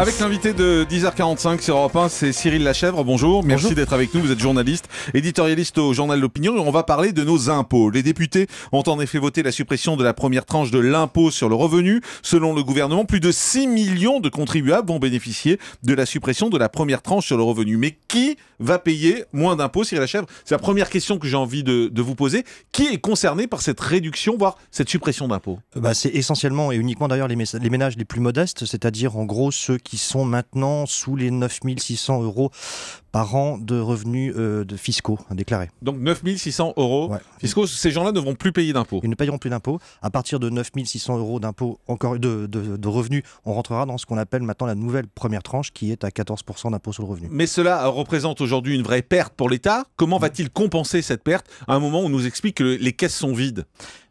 Avec l'invité de 10h45 sur Europe 1, c'est Cyril Lachèvre. Bonjour, merci d'être avec nous. Vous êtes journaliste, éditorialiste au journal L'Opinion et on va parler de nos impôts. Les députés ont en effet voté la suppression de la première tranche de l'impôt sur le revenu. Selon le gouvernement, plus de 6 millions de contribuables vont bénéficier de la suppression de la première tranche sur le revenu. Mais qui va payer moins d'impôts, Cyril Lachèvre C'est la première question que j'ai envie de, vous poser. Qui est concerné par cette réduction, voire cette suppression d'impôts bah, C'est essentiellement et uniquement d'ailleurs les, les ménages les plus modestes, c'est-à-dire en gros ceux qui qui sont maintenant sous les 9600 euros par an de revenus euh, de fiscaux hein, déclarés. Donc 9600 euros fiscaux, ces gens-là ne vont plus payer d'impôts Ils ne paieront plus d'impôts. À partir de 9600 euros d'impôts, encore de, de, revenus, on rentrera dans ce qu'on appelle maintenant la nouvelle première tranche qui est à 14% d'impôt sur le revenu. Mais cela représente aujourd'hui une vraie perte pour l'État. Comment mm. va-t-il compenser cette perte à un moment où on nous explique que les caisses sont vides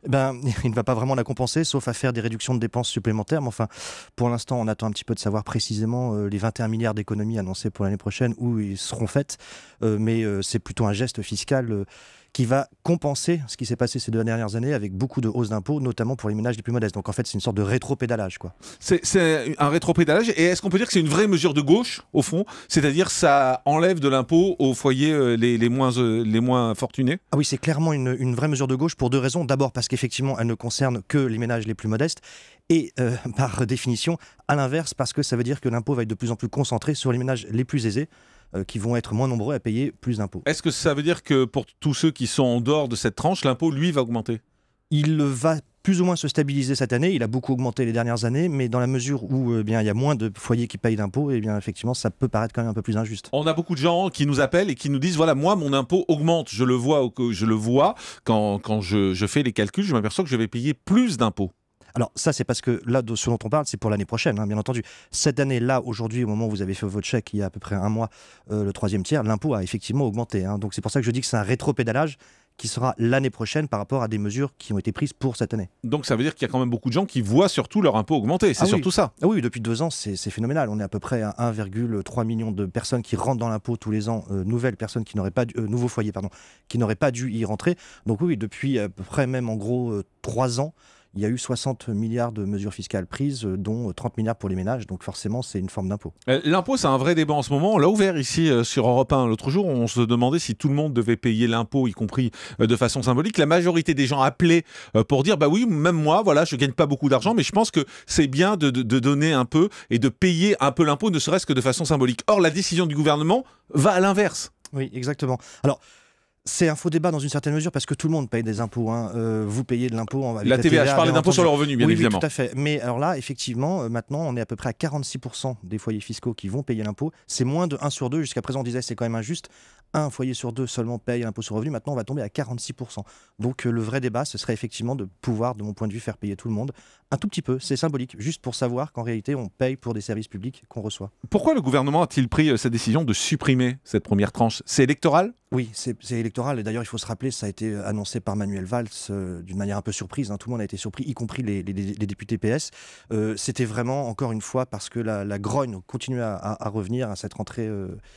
eh ben, il ne va pas vraiment la compenser, sauf à faire des réductions de dépenses supplémentaires. Mais enfin, pour l'instant, on attend un petit peu de savoir précisément euh, les 21 milliards d'économies annoncées pour l'année prochaine, où ils en fait, euh, mais euh, c'est plutôt un geste fiscal euh, qui va compenser ce qui s'est passé ces deux dernières années avec beaucoup de hausses d'impôts, notamment pour les ménages les plus modestes. Donc en fait, c'est une sorte de rétropédalage. quoi. C'est un rétropédalage. Et est-ce qu'on peut dire que c'est une vraie mesure de gauche, au fond C'est-à-dire ça enlève de l'impôt aux foyers les, moins, les moins fortunés Ah oui, c'est clairement une, vraie mesure de gauche pour deux raisons. D'abord parce qu'effectivement, elle ne concerne que les ménages les plus modestes et par définition, à l'inverse, parce que ça veut dire que l'impôt va être de plus en plus concentré sur les ménages les plus aisés. Euh, qui vont être moins nombreux à payer plus d'impôts. Est-ce que ça veut dire que pour tous ceux qui sont en dehors de cette tranche, l'impôt, lui, va augmenter Il va plus ou moins se stabiliser cette année. Il a beaucoup augmenté les dernières années, mais dans la mesure où euh, bien, il y a moins de foyers qui payent d'impôts, et eh bien, effectivement, ça peut paraître quand même un peu plus injuste. On a beaucoup de gens qui nous appellent et qui nous disent voilà, moi, mon impôt augmente. Je le vois, je le vois quand, je fais les calculs, je m'aperçois que je vais payer plus d'impôts. Alors ça, c'est parce que là, ce dont on parle, c'est pour l'année prochaine, hein, bien entendu. Cette année, là, aujourd'hui, au moment où vous avez fait votre chèque, il y a à peu près un mois, euh, le troisième tiers, l'impôt a effectivement augmenté. Hein. donc c'est pour ça que je dis que c'est un rétropédalage qui sera l'année prochaine par rapport à des mesures qui ont été prises pour cette année. Donc ça veut dire qu'il y a quand même beaucoup de gens qui voient surtout leur impôt augmenter, c'est ah surtout ça. Ah oui, depuis deux ans, c'est phénoménal. On est à peu près à 1,3 million de personnes qui rentrent dans l'impôt tous les ans, euh, nouvelles personnes qui n'auraient pas dû, euh, nouveaux foyers pardon, qui n'auraient pas dû y rentrer. Donc oui, depuis à peu près même en gros trois ans, il y a eu 60 milliards de mesures fiscales prises, euh, dont 30 euh, milliards pour les ménages. Donc forcément, c'est une forme d'impôt. Euh, l'impôt, c'est un vrai débat en ce moment. On l'a ouvert ici sur Europe 1 l'autre jour. On se demandait si tout le monde devait payer l'impôt, y compris de façon symbolique. La majorité des gens appelaient pour dire bah oui, même moi, voilà, je gagne pas beaucoup d'argent, mais je pense que c'est bien de donner un peu et de payer un peu l'impôt, ne serait-ce que de façon symbolique. Or, la décision du gouvernement va à l'inverse. Oui, exactement. Alors, c'est un faux débat dans une certaine mesure parce que tout le monde paye des impôts. Hein. Euh, vous payez de l'impôt. La, la TVA, je parlais d'impôt sur le revenu, bien oui, évidemment. Oui, tout à fait. Mais alors là, effectivement, euh, maintenant, on est à peu près à 46% des foyers fiscaux qui vont payer l'impôt. C'est moins de 1 sur 2. Jusqu'à présent, on disait c'est quand même injuste. Un foyer sur deux seulement paye l'impôt sur le revenu. Maintenant, on va tomber à 46%. Donc euh, le vrai débat, ce serait effectivement de pouvoir, de mon point de vue, faire payer tout le monde un tout petit peu, c'est symbolique, juste pour savoir qu'en réalité, on paye pour des services publics qu'on reçoit. Pourquoi le gouvernement a-t-il pris sa euh, cette décision de supprimer cette première tranche C'est électoral Oui, c'est électoral. Et d'ailleurs, il faut se rappeler, ça a été euh, annoncé par Manuel Valls euh, d'une manière un peu surprise. Hein. Tout le monde a été surpris, y compris les, députés PS. C'était vraiment, encore une fois, parce que la, grogne continuait à, revenir à cette rentrée de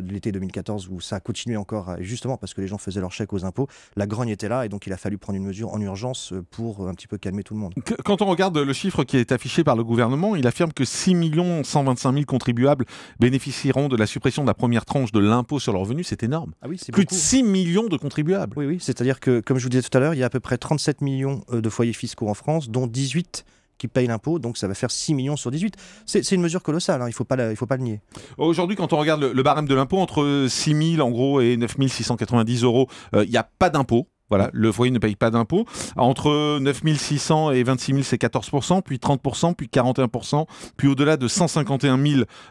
l'été 2014, où ça a continué encore, justement parce que les gens faisaient leurs chèques aux impôts. La grogne était là, et donc il a fallu prendre une mesure en urgence pour un petit peu calmer tout le monde. Quand quand on regarde le chiffre qui est affiché par le gouvernement, il affirme que 6 125 000 contribuables bénéficieront de la suppression de la première tranche de l'impôt sur le revenu. C'est énorme. Ah Plus de 6 millions de contribuables. Oui, C'est-à-dire que, comme je vous disais tout à l'heure, il y a à peu près 37 millions euh, de foyers fiscaux en France, dont 18 qui payent l'impôt, donc ça va faire 6 millions sur 18. C'est une mesure colossale, hein. il ne faut, pas le nier. Aujourd'hui, quand on regarde le, barème de l'impôt, entre 6 000 en gros et 9 690 euros, euh, il n'y a pas d'impôt voilà, le foyer ne paye pas d'impôts. Entre 9600 et 26 c'est 14%, puis 30%, puis 41%, puis au-delà de 151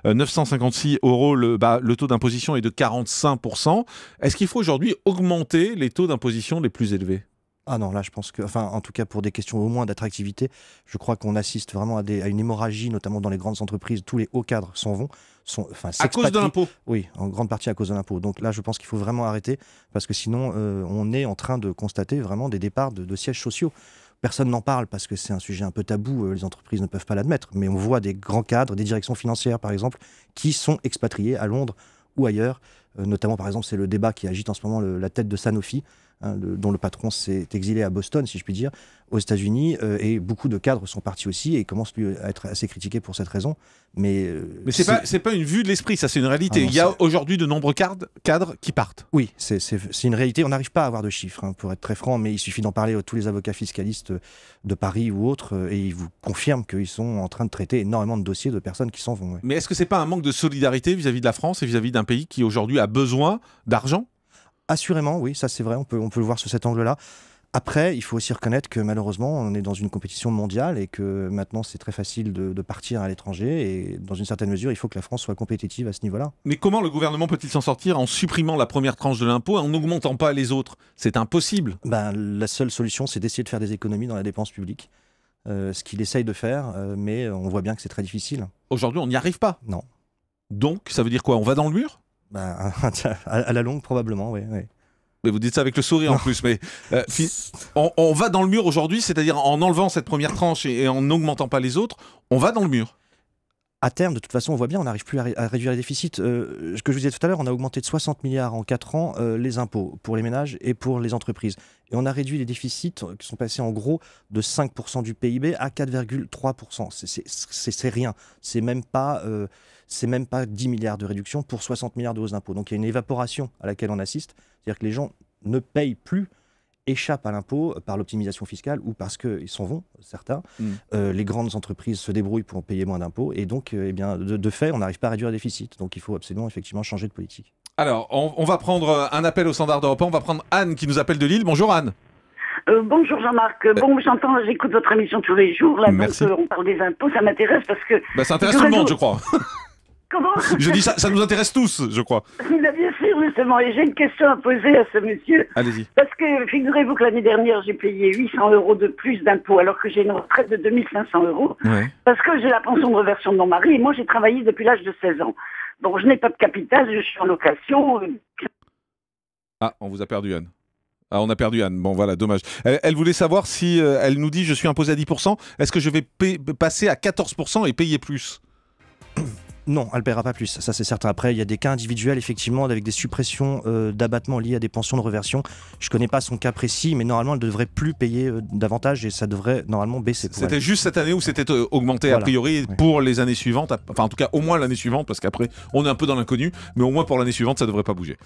956 euros, le, bah, le taux d'imposition est de 45%. Est-ce qu'il faut aujourd'hui augmenter les taux d'imposition les plus élevés ah non, là, je pense que, enfin, en tout cas, pour des questions au moins d'attractivité, je crois qu'on assiste vraiment à, une hémorragie, notamment dans les grandes entreprises. Tous les hauts cadres s'en vont. Sont, à cause de l'impôt Oui, en grande partie à cause de l'impôt. Donc là, je pense qu'il faut vraiment arrêter, parce que sinon, euh, on est en train de constater vraiment des départs de, sièges sociaux. Personne n'en parle parce que c'est un sujet un peu tabou, euh, les entreprises ne peuvent pas l'admettre, mais on voit des grands cadres, des directions financières par exemple, qui sont expatriés à Londres ou ailleurs. Euh, notamment par exemple, c'est le débat qui agite en ce moment la tête de Sanofi. Hein, dont le patron s'est exilé à Boston, si je puis dire, aux États-Unis, euh, et beaucoup de cadres sont partis aussi et commencent à être assez critiqués pour cette raison. Mais, euh, mais c'est pas pas une vue de l'esprit, ça c'est une réalité. Ah il y a aujourd'hui de nombreux cadres, qui partent. Oui, c'est une réalité. On n'arrive pas à avoir de chiffres, hein, pour être très franc, mais il suffit d'en parler à tous les avocats fiscalistes de Paris ou autres, euh, et ils vous confirment qu'ils sont en train de traiter énormément de dossiers de personnes qui s'en vont. Mais est-ce que c'est pas un manque de solidarité vis à -vis de la France et vis-à-vis d'un pays qui aujourd'hui a besoin d'argent Assurément, oui, ça c'est vrai, on peut, on peut le voir sous cet angle-là. Après, il faut aussi reconnaître que malheureusement, on est dans une compétition mondiale et que maintenant, c'est très facile de, partir à l'étranger. Et dans une certaine mesure, il faut que la France soit compétitive à ce niveau-là. Mais comment le gouvernement peut-il s'en sortir en supprimant la première tranche de l'impôt et en n'augmentant pas les autres C'est impossible. Ben, la seule solution, c'est d'essayer de faire des économies dans la dépense publique. Euh, ce qu'il essaye de faire, euh, mais on voit bien que c'est très difficile. Aujourd'hui, on n'y arrive pas. Non. Donc, ça veut dire quoi On va dans le mur bah, à la longue, probablement, oui. Mais vous dites ça avec le sourire en plus, mais euh, on, va dans le mur aujourd'hui, c'est-à-dire en enlevant cette première tranche et en n'augmentant pas les autres, on va dans le mur à terme, de toute façon, on voit bien, on n'arrive plus à, réduire les déficits. Euh, ce que je vous disais tout à l'heure, on a augmenté de 60 milliards en 4 ans euh, les impôts pour les ménages et pour les entreprises. Et on a réduit les déficits euh, qui sont passés en gros de 5% du PIB à 4,3%. C'est rien. C'est même pas... c'est même pas 10 milliards de réduction pour 60 milliards de hausses d'impôts. Donc il y a une évaporation à laquelle on assiste. C'est-à-dire que les gens ne payent plus échappent à l'impôt par l'optimisation fiscale ou parce qu'ils s'en vont, certains. Mm. Euh, les grandes entreprises se débrouillent pour payer moins d'impôts et donc, euh, eh bien, de, fait, on n'arrive pas à réduire le déficit. Donc, il faut absolument effectivement changer de politique. Alors, on, va prendre euh, un appel au standard d'Europe. On va prendre Anne qui nous appelle de Lille. Bonjour Anne. bonjour Jean-Marc. bon, j'entends, j'écoute votre émission tous les jours. Là, Merci. on parle des impôts, ça m'intéresse parce que. Bah, ça intéresse tout le monde, je crois. Je dis ça, ça nous intéresse tous, je crois. Bien sûr, justement. Et j'ai une question à poser à ce monsieur. Allez-y. Parce que figurez-vous que l'année dernière, j'ai payé 800 euros de plus d'impôts alors que j'ai une retraite de 2500 euros. Parce que j'ai la pension de reversion de mon mari et moi, j'ai travaillé depuis l'âge de 16 ans. Bon, je n'ai pas de capital, je suis en location. Euh, ah, on vous a perdu, Anne. Ah, on a perdu Anne. Bon, voilà, dommage. Elle, voulait savoir si euh, elle nous dit je suis imposé à 10%, est-ce que je vais passer à 14% et payer plus non, elle paiera pas plus, ça c'est certain. Après, il y a des cas individuels, effectivement, avec des suppressions d'abattement euh, d'abattements liés à des pensions de reversion. Je connais pas son cas précis, mais normalement, elle devrait plus payer euh, davantage et ça devrait normalement baisser. C'était juste cette année où c'était euh, augmenté, a priori, pour les années suivantes, enfin en tout cas au moins l'année suivante, parce qu'après, on est un peu dans l'inconnu, mais au moins pour l'année suivante, ça devrait pas bouger.